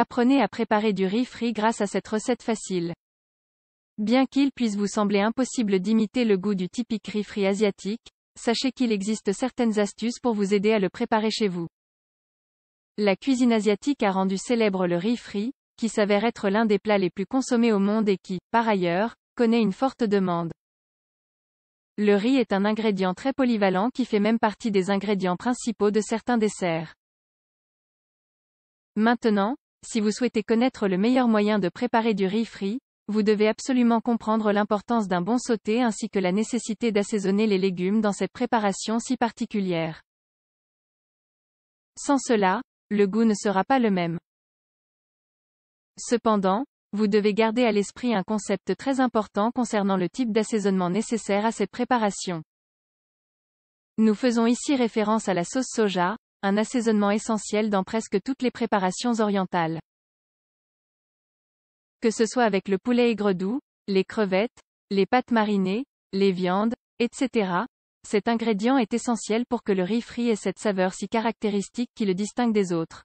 Apprenez à préparer du riz frit grâce à cette recette facile. Bien qu'il puisse vous sembler impossible d'imiter le goût du typique riz frit asiatique, sachez qu'il existe certaines astuces pour vous aider à le préparer chez vous. La cuisine asiatique a rendu célèbre le riz frit, qui s'avère être l'un des plats les plus consommés au monde et qui, par ailleurs, connaît une forte demande. Le riz est un ingrédient très polyvalent qui fait même partie des ingrédients principaux de certains desserts. Maintenant, si vous souhaitez connaître le meilleur moyen de préparer du riz frit, vous devez absolument comprendre l'importance d'un bon sauté ainsi que la nécessité d'assaisonner les légumes dans cette préparation si particulière. Sans cela, le goût ne sera pas le même. Cependant, vous devez garder à l'esprit un concept très important concernant le type d'assaisonnement nécessaire à cette préparation. Nous faisons ici référence à la sauce soja, un assaisonnement essentiel dans presque toutes les préparations orientales. Que ce soit avec le poulet aigre-doux, les crevettes, les pâtes marinées, les viandes, etc., cet ingrédient est essentiel pour que le riz frit ait cette saveur si caractéristique qui le distingue des autres.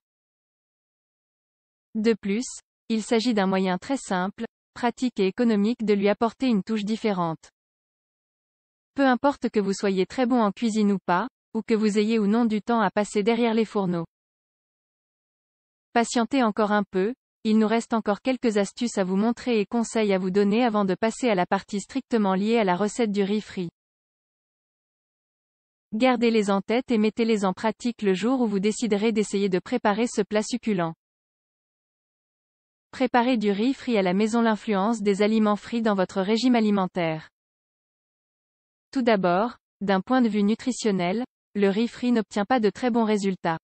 De plus, il s'agit d'un moyen très simple, pratique et économique de lui apporter une touche différente. Peu importe que vous soyez très bon en cuisine ou pas, ou que vous ayez ou non du temps à passer derrière les fourneaux. Patientez encore un peu, il nous reste encore quelques astuces à vous montrer et conseils à vous donner avant de passer à la partie strictement liée à la recette du riz frit. Gardez-les en tête et mettez-les en pratique le jour où vous déciderez d'essayer de préparer ce plat succulent. Préparez du riz frit à la maison l'influence des aliments frits dans votre régime alimentaire. Tout d'abord, d'un point de vue nutritionnel, le RIFRI n'obtient pas de très bons résultats.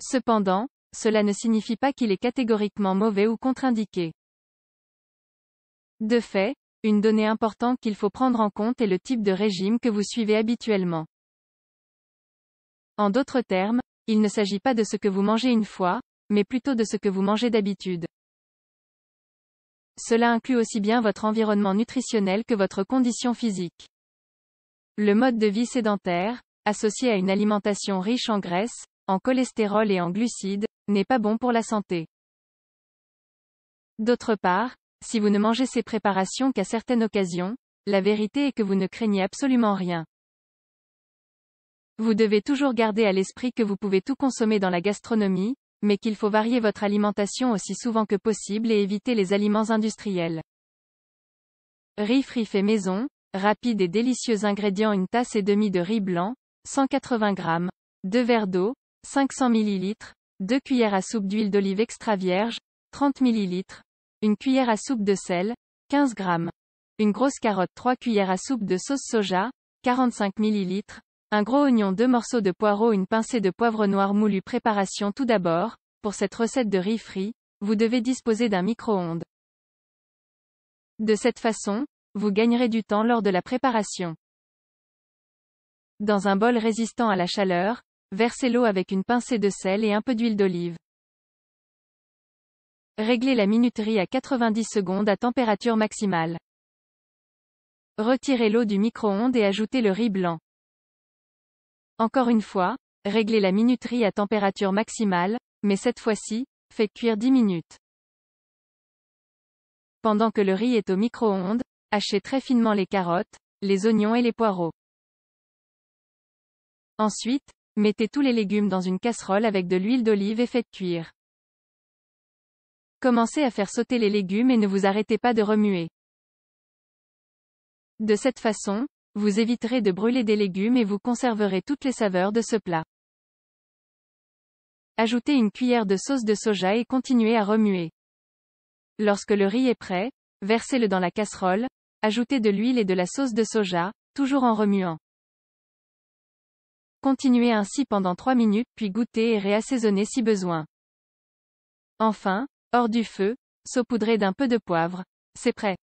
Cependant, cela ne signifie pas qu'il est catégoriquement mauvais ou contre-indiqué. De fait, une donnée importante qu'il faut prendre en compte est le type de régime que vous suivez habituellement. En d'autres termes, il ne s'agit pas de ce que vous mangez une fois, mais plutôt de ce que vous mangez d'habitude. Cela inclut aussi bien votre environnement nutritionnel que votre condition physique. Le mode de vie sédentaire, associé à une alimentation riche en graisses, en cholestérol et en glucides, n'est pas bon pour la santé. D'autre part, si vous ne mangez ces préparations qu'à certaines occasions, la vérité est que vous ne craignez absolument rien. Vous devez toujours garder à l'esprit que vous pouvez tout consommer dans la gastronomie, mais qu'il faut varier votre alimentation aussi souvent que possible et éviter les aliments industriels. Riz frit fait maison, rapide et délicieux ingrédients une tasse et demie de riz blanc, 180 g, 2 verres d'eau, 500 ml, 2 cuillères à soupe d'huile d'olive extra vierge, 30 ml, 1 cuillère à soupe de sel, 15 g, une grosse carotte 3 cuillères à soupe de sauce soja, 45 ml, un gros oignon 2 morceaux de poireau une pincée de poivre noir moulu Préparation tout d'abord, pour cette recette de riz frit, vous devez disposer d'un micro-ondes. De cette façon, vous gagnerez du temps lors de la préparation. Dans un bol résistant à la chaleur, versez l'eau avec une pincée de sel et un peu d'huile d'olive. Réglez la minuterie à 90 secondes à température maximale. Retirez l'eau du micro-ondes et ajoutez le riz blanc. Encore une fois, réglez la minuterie à température maximale, mais cette fois-ci, faites cuire 10 minutes. Pendant que le riz est au micro-ondes, hachez très finement les carottes, les oignons et les poireaux. Ensuite, mettez tous les légumes dans une casserole avec de l'huile d'olive et faites cuire. Commencez à faire sauter les légumes et ne vous arrêtez pas de remuer. De cette façon, vous éviterez de brûler des légumes et vous conserverez toutes les saveurs de ce plat. Ajoutez une cuillère de sauce de soja et continuez à remuer. Lorsque le riz est prêt, versez-le dans la casserole, ajoutez de l'huile et de la sauce de soja, toujours en remuant. Continuez ainsi pendant 3 minutes puis goûtez et réassaisonnez si besoin. Enfin, hors du feu, saupoudrez d'un peu de poivre. C'est prêt.